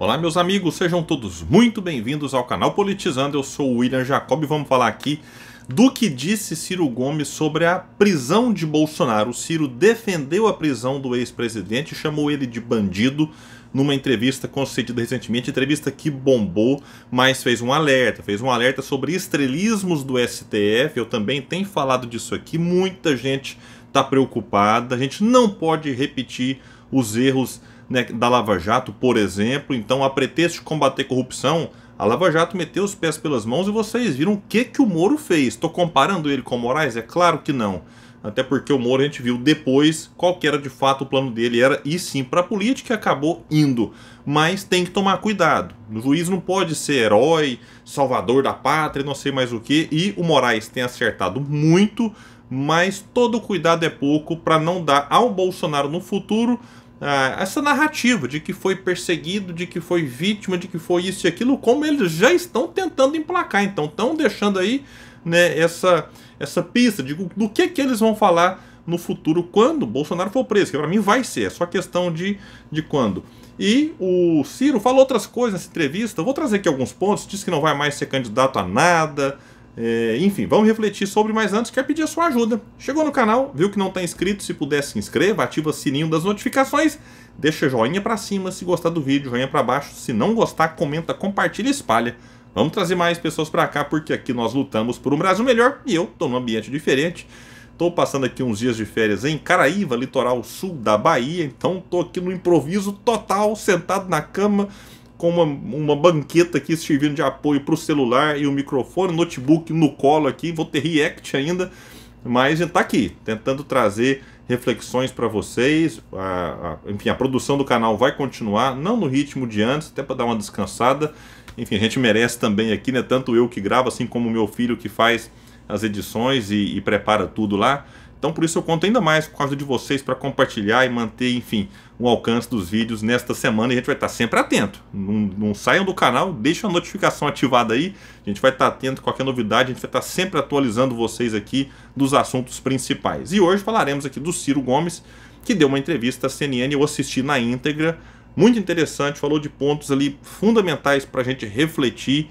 Olá, meus amigos, sejam todos muito bem-vindos ao canal Politizando. Eu sou o William Jacob e vamos falar aqui do que disse Ciro Gomes sobre a prisão de Bolsonaro. O Ciro defendeu a prisão do ex-presidente, chamou ele de bandido numa entrevista concedida recentemente, entrevista que bombou, mas fez um alerta, fez um alerta sobre estrelismos do STF. Eu também tenho falado disso aqui, muita gente está preocupada, a gente não pode repetir os erros né, da Lava Jato, por exemplo. Então, a pretexto de combater corrupção, a Lava Jato meteu os pés pelas mãos e vocês viram o que, que o Moro fez. Estou comparando ele com o Moraes? É claro que não. Até porque o Moro a gente viu depois qual que era de fato o plano dele. Era ir sim para a política e acabou indo. Mas tem que tomar cuidado. O juiz não pode ser herói, salvador da pátria, não sei mais o que. E o Moraes tem acertado muito, mas todo cuidado é pouco para não dar ao Bolsonaro no futuro ah, essa narrativa de que foi perseguido, de que foi vítima, de que foi isso e aquilo, como eles já estão tentando emplacar. Então, estão deixando aí né, essa, essa pista de, do que, que eles vão falar no futuro quando Bolsonaro for preso, que para mim vai ser, é só questão de, de quando. E o Ciro falou outras coisas nessa entrevista, Eu vou trazer aqui alguns pontos, disse que não vai mais ser candidato a nada, é, enfim, vamos refletir sobre, mas antes quer pedir a sua ajuda. Chegou no canal, viu que não está inscrito? Se puder se inscreva, ativa o sininho das notificações, deixa joinha para cima se gostar do vídeo, joinha para baixo, se não gostar, comenta, compartilha e espalha. Vamos trazer mais pessoas para cá porque aqui nós lutamos por um Brasil melhor e eu estou num ambiente diferente. Estou passando aqui uns dias de férias em Caraíva, litoral sul da Bahia, então estou aqui no improviso total, sentado na cama, com uma, uma banqueta aqui servindo de apoio para o celular e o microfone, notebook no colo aqui, vou ter React ainda, mas a gente está aqui tentando trazer reflexões para vocês. A, a, enfim, a produção do canal vai continuar, não no ritmo de antes, até para dar uma descansada. Enfim, a gente merece também aqui, né? Tanto eu que gravo, assim como meu filho que faz as edições e, e prepara tudo lá. Então por isso eu conto ainda mais por causa de vocês para compartilhar e manter, enfim, o alcance dos vídeos nesta semana. E a gente vai estar tá sempre atento. Não, não saiam do canal, deixem a notificação ativada aí. A gente vai estar tá atento a qualquer novidade, a gente vai estar tá sempre atualizando vocês aqui dos assuntos principais. E hoje falaremos aqui do Ciro Gomes, que deu uma entrevista à CNN, eu assisti na íntegra, muito interessante, falou de pontos ali fundamentais para a gente refletir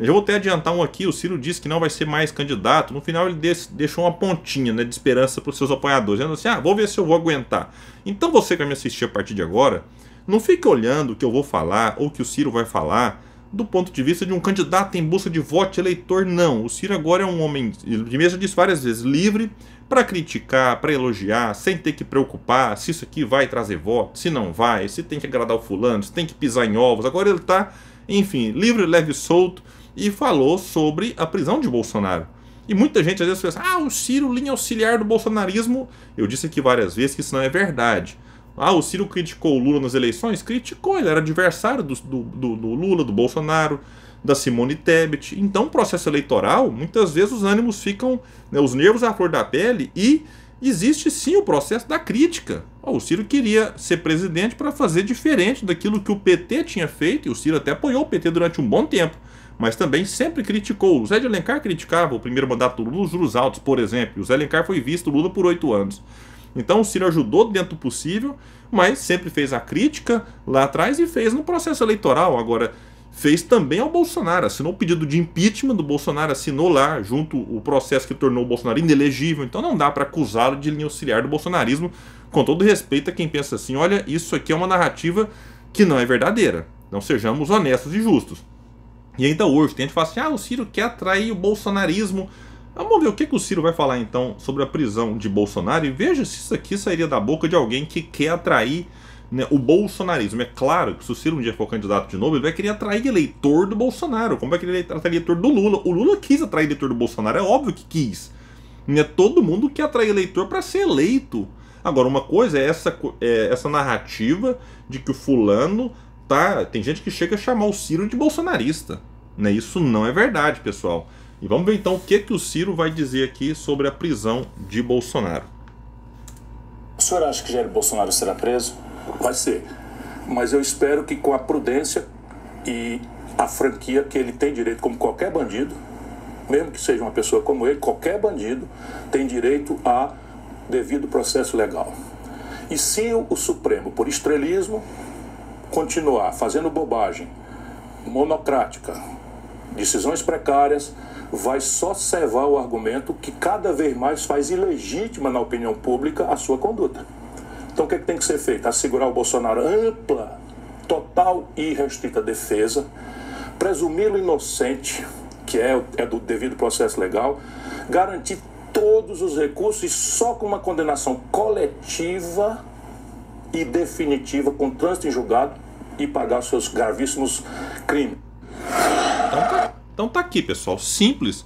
eu já vou até adiantar um aqui, o Ciro disse que não vai ser mais candidato. No final ele deixou uma pontinha né, de esperança para os seus apoiadores. Ele assim, ah, vou ver se eu vou aguentar. Então você que vai me assistir a partir de agora, não fique olhando o que eu vou falar ou o que o Ciro vai falar do ponto de vista de um candidato em busca de voto eleitor, não. O Ciro agora é um homem, de mesa disse várias vezes, livre para criticar, para elogiar, sem ter que preocupar se isso aqui vai trazer voto, se não vai, se tem que agradar o fulano, se tem que pisar em ovos. Agora ele está, enfim, livre, leve e solto e falou sobre a prisão de Bolsonaro. E muita gente às vezes pensa, ah, o Ciro, linha é auxiliar do bolsonarismo. Eu disse aqui várias vezes que isso não é verdade. Ah, o Ciro criticou o Lula nas eleições? Criticou, ele era adversário do, do, do Lula, do Bolsonaro, da Simone Tebet. Então, processo eleitoral, muitas vezes os ânimos ficam, né, os nervos à flor da pele e existe sim o processo da crítica. o Ciro queria ser presidente para fazer diferente daquilo que o PT tinha feito, e o Ciro até apoiou o PT durante um bom tempo mas também sempre criticou. O Zé de Alencar criticava o primeiro mandato do Lula, os juros altos, por exemplo. O Zé Alencar foi visto Lula por oito anos. Então o Ciro ajudou dentro do possível, mas sempre fez a crítica lá atrás e fez no processo eleitoral. Agora, fez também ao Bolsonaro, assinou o pedido de impeachment do Bolsonaro, assinou lá junto o processo que tornou o Bolsonaro inelegível. Então não dá para acusá-lo de linha auxiliar do bolsonarismo, com todo respeito a quem pensa assim: olha, isso aqui é uma narrativa que não é verdadeira. Não sejamos honestos e justos. E ainda então, hoje, tem gente que fala assim: ah, o Ciro quer atrair o bolsonarismo. Vamos ver o que, que o Ciro vai falar então sobre a prisão de Bolsonaro e veja se isso aqui sairia da boca de alguém que quer atrair né, o bolsonarismo. É claro que se o Ciro um dia for candidato de novo, ele vai querer atrair eleitor do Bolsonaro, como vai querer atrair eleitor do Lula. O Lula quis atrair eleitor do Bolsonaro, é óbvio que quis. Né? Todo mundo quer atrair eleitor para ser eleito. Agora, uma coisa é essa, é essa narrativa de que o fulano tá. Tem gente que chega a chamar o Ciro de bolsonarista. Né? Isso não é verdade, pessoal. E vamos ver então o que, que o Ciro vai dizer aqui sobre a prisão de Bolsonaro. O senhor acha que Jair Bolsonaro será preso? Vai ser. Mas eu espero que com a prudência e a franquia que ele tem direito, como qualquer bandido, mesmo que seja uma pessoa como ele, qualquer bandido tem direito a devido processo legal. E se o Supremo, por estrelismo, continuar fazendo bobagem monocrática, decisões precárias, vai só cevar o argumento que cada vez mais faz ilegítima na opinião pública a sua conduta. Então o que, é que tem que ser feito? Assegurar o Bolsonaro ampla, total e restrita defesa, presumi-lo inocente, que é, é do devido processo legal, garantir todos os recursos e só com uma condenação coletiva e definitiva, com trânsito em julgado e pagar seus gravíssimos crimes. Então tá, então tá aqui, pessoal. Simples.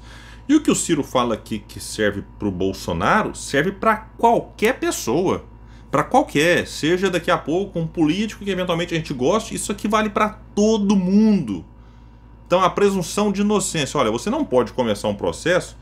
E o que o Ciro fala aqui que serve para o Bolsonaro serve para qualquer pessoa. Para qualquer, seja daqui a pouco um político que eventualmente a gente goste, isso aqui vale para todo mundo. Então a presunção de inocência, olha, você não pode começar um processo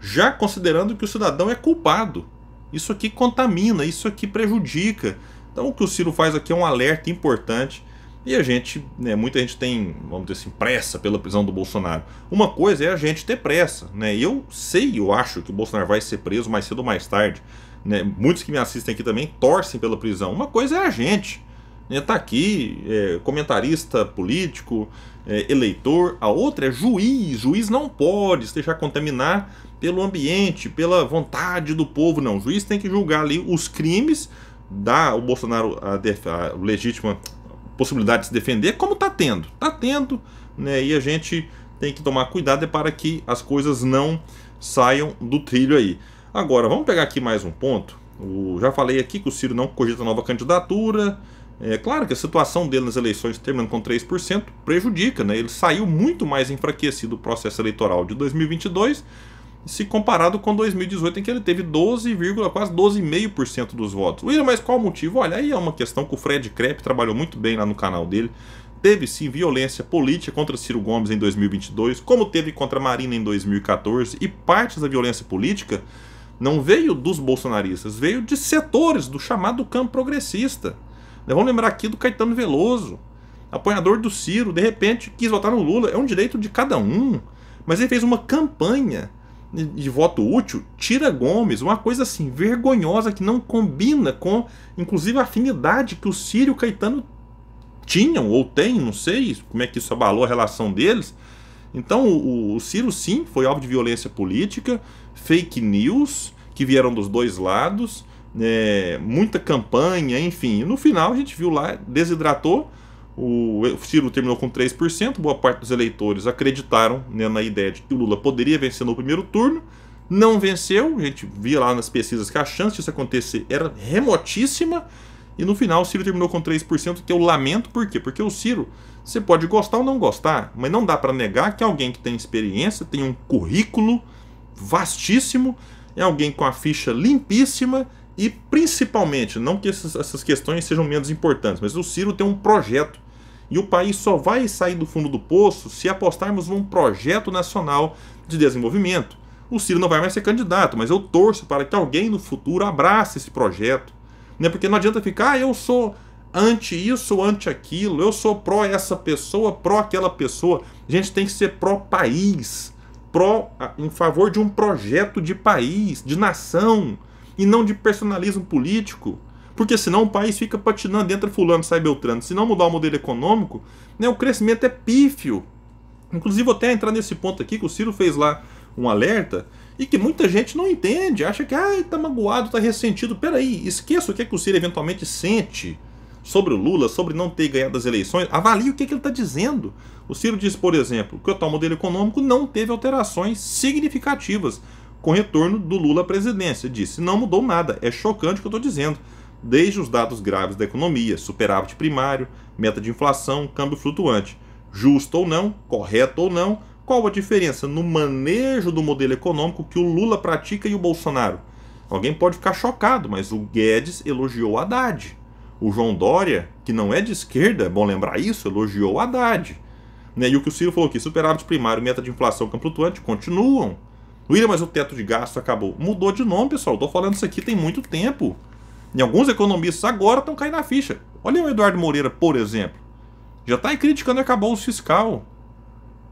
já considerando que o cidadão é culpado. Isso aqui contamina, isso aqui prejudica. Então o que o Ciro faz aqui é um alerta importante e a gente, né, muita gente tem, vamos dizer assim, pressa pela prisão do Bolsonaro. Uma coisa é a gente ter pressa, né? Eu sei, eu acho que o Bolsonaro vai ser preso mais cedo ou mais tarde. Né? Muitos que me assistem aqui também torcem pela prisão. Uma coisa é a gente. Né, tá aqui, é, comentarista político, é, eleitor, a outra é juiz. Juiz não pode se deixar contaminar pelo ambiente, pela vontade do povo, não. O juiz tem que julgar ali os crimes dá ao Bolsonaro a, a legítima possibilidade de se defender, como está tendo. Está tendo, né? E a gente tem que tomar cuidado para que as coisas não saiam do trilho aí. Agora, vamos pegar aqui mais um ponto. O, já falei aqui que o Ciro não cogita nova candidatura. É claro que a situação dele nas eleições, terminando com 3%, prejudica, né? Ele saiu muito mais enfraquecido do processo eleitoral de 2022 se comparado com 2018, em que ele teve 12, quase 12,5% dos votos. William, mas qual o motivo? Olha, aí é uma questão que o Fred Krepp trabalhou muito bem lá no canal dele. Teve sim violência política contra Ciro Gomes em 2022, como teve contra Marina em 2014, e parte da violência política não veio dos bolsonaristas, veio de setores do chamado campo progressista. Né, vamos lembrar aqui do Caetano Veloso, apoiador do Ciro, de repente quis votar no Lula, é um direito de cada um, mas ele fez uma campanha de voto útil, tira Gomes, uma coisa assim, vergonhosa que não combina com, inclusive, a afinidade que o Círio e o Caetano tinham ou têm, não sei como é que isso abalou a relação deles. Então, o, o Ciro, sim, foi alvo de violência política, fake news que vieram dos dois lados, é, muita campanha, enfim. No final, a gente viu lá, desidratou o Ciro terminou com 3%, boa parte dos eleitores acreditaram né, na ideia de que o Lula poderia vencer no primeiro turno, não venceu, a gente via lá nas pesquisas que a chance disso acontecer era remotíssima, e no final o Ciro terminou com 3%, que eu lamento, por quê? Porque o Ciro, você pode gostar ou não gostar, mas não dá para negar que alguém que tem experiência, tem um currículo vastíssimo, é alguém com a ficha limpíssima e principalmente, não que essas, essas questões sejam menos importantes, mas o Ciro tem um projeto e o país só vai sair do fundo do poço se apostarmos num projeto nacional de desenvolvimento. O Ciro não vai mais ser candidato, mas eu torço para que alguém no futuro abrace esse projeto. Né? Porque não adianta ficar, ah, eu sou anti isso ou anti aquilo, eu sou pró essa pessoa, pró aquela pessoa. A gente tem que ser pró país, pró ah, em favor de um projeto de país, de nação, e não de personalismo político. Porque senão o país fica patinando dentro fulano, sai Beltrano. Se não mudar o modelo econômico, né, o crescimento é pífio. Inclusive, vou até entrar nesse ponto aqui que o Ciro fez lá um alerta e que muita gente não entende, acha que ah, tá magoado, tá ressentido. Peraí, esqueça o que, é que o Ciro eventualmente sente sobre o Lula, sobre não ter ganhado as eleições. Avalie o que, é que ele está dizendo. O Ciro diz, por exemplo, que o tal modelo econômico não teve alterações significativas com retorno do Lula à presidência. Disse, não mudou nada, é chocante o que eu estou dizendo desde os dados graves da economia, superávit primário, meta de inflação, câmbio flutuante. Justo ou não, correto ou não, qual a diferença no manejo do modelo econômico que o Lula pratica e o Bolsonaro? Alguém pode ficar chocado, mas o Guedes elogiou Haddad. O João Dória, que não é de esquerda, é bom lembrar isso, elogiou Haddad. Né? E o que o Ciro falou aqui, superávit primário, meta de inflação, câmbio flutuante, continuam. William, mas o teto de gasto acabou. Mudou de nome, pessoal. Eu tô falando isso aqui tem muito tempo. E alguns economistas agora estão caindo na ficha. Olha o Eduardo Moreira, por exemplo. Já está criticando acabou o fiscal.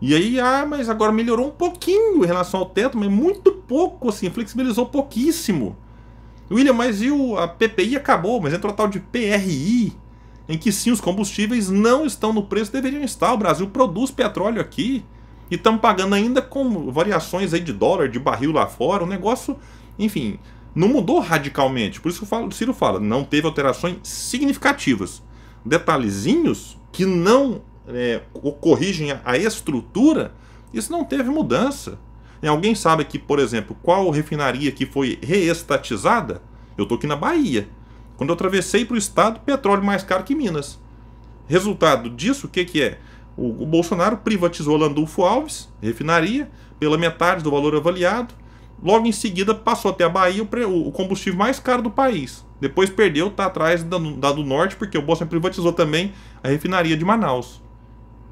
E aí, ah, mas agora melhorou um pouquinho em relação ao teto, mas muito pouco, assim, flexibilizou pouquíssimo. William, mas e o, a PPI acabou, mas entrou a tal de PRI, em que sim, os combustíveis não estão no preço deveriam estar. O Brasil produz petróleo aqui e estamos pagando ainda com variações aí de dólar, de barril lá fora, o negócio, enfim, não mudou radicalmente. Por isso que eu falo, o Ciro fala, não teve alterações significativas. Detalhezinhos que não é, corrigem a, estrutura, isso não teve mudança. E alguém sabe que, por exemplo, qual refinaria que foi reestatizada? Eu estou aqui na Bahia. Quando eu atravessei para o estado, petróleo mais caro que Minas. Resultado disso, o que, que é? O, o Bolsonaro privatizou Landulfo Alves, refinaria, pela metade do valor avaliado, Logo em seguida passou até a Bahia o, combustível mais caro do país. Depois perdeu, está atrás da, da, do norte, porque o Bolsonaro privatizou também a refinaria de Manaus.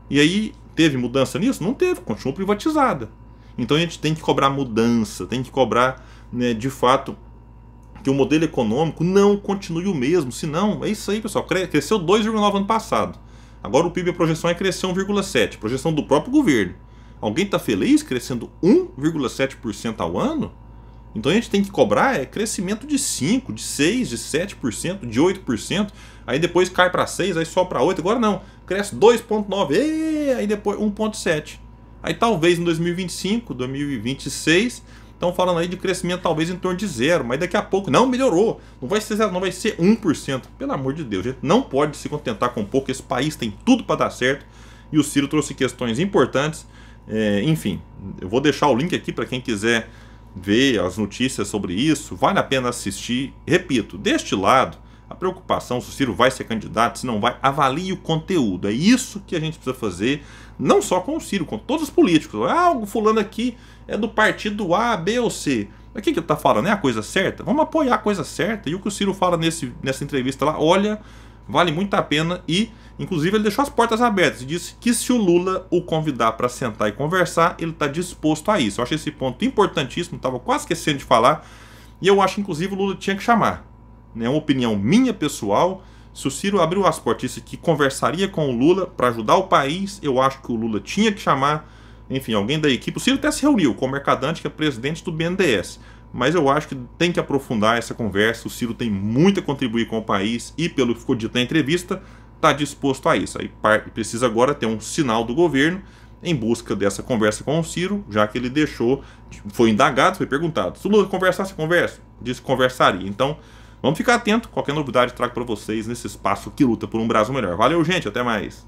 E aí, teve mudança nisso? Não teve, continuou privatizada. Então a gente tem que cobrar mudança, tem que cobrar, né, de fato, que o modelo econômico não continue o mesmo. Senão, é isso aí, pessoal. Cresceu 2,9 ano passado. Agora o PIB, a projeção é crescer 1,7, projeção do próprio governo. Alguém está feliz crescendo 1,7% ao ano? Então a gente tem que cobrar é crescimento de 5, de 6, de 7%, de 8%, aí depois cai para 6, aí só para 8, agora não, cresce 2.9, aí depois 1.7. Aí talvez em 2025, 2026, estão falando aí de crescimento talvez em torno de zero, mas daqui a pouco não melhorou. Não vai ser zero, não vai ser 1%. Pelo amor de Deus, a gente não pode se contentar com pouco, esse país tem tudo para dar certo. E o Ciro trouxe questões importantes é, enfim, eu vou deixar o link aqui para quem quiser ver as notícias sobre isso. Vale a pena assistir. Repito, deste lado, a preocupação se o Ciro vai ser candidato, se não vai, avalie o conteúdo. É isso que a gente precisa fazer, não só com o Ciro, com todos os políticos. Ah, o fulano aqui é do partido A, B ou C. O que ele está falando? É a coisa certa? Vamos apoiar a coisa certa. E o que o Ciro fala nesse, nessa entrevista lá, olha, Vale muito a pena e, inclusive, ele deixou as portas abertas e disse que se o Lula o convidar para sentar e conversar, ele está disposto a isso. Eu achei esse ponto importantíssimo, estava quase esquecendo de falar, e eu acho, inclusive, o Lula tinha que chamar. Né? É né? uma opinião minha pessoal. Se o Ciro abriu as portas disse que conversaria com o Lula para ajudar o país, eu acho que o Lula tinha que chamar, enfim, alguém da equipe. O Ciro até se reuniu com o Mercadante, que é presidente do BNDES mas eu acho que tem que aprofundar essa conversa. O Ciro tem muito a contribuir com o país e, pelo que ficou dito na entrevista, está disposto a isso. Aí precisa agora ter um sinal do governo em busca dessa conversa com o Ciro, já que ele deixou, foi indagado, foi perguntado. Se o Lula conversasse, conversa. Disse que conversaria. Então, vamos ficar atento. Qualquer novidade trago para vocês nesse espaço que luta por um Brasil melhor. Valeu, gente. Até mais.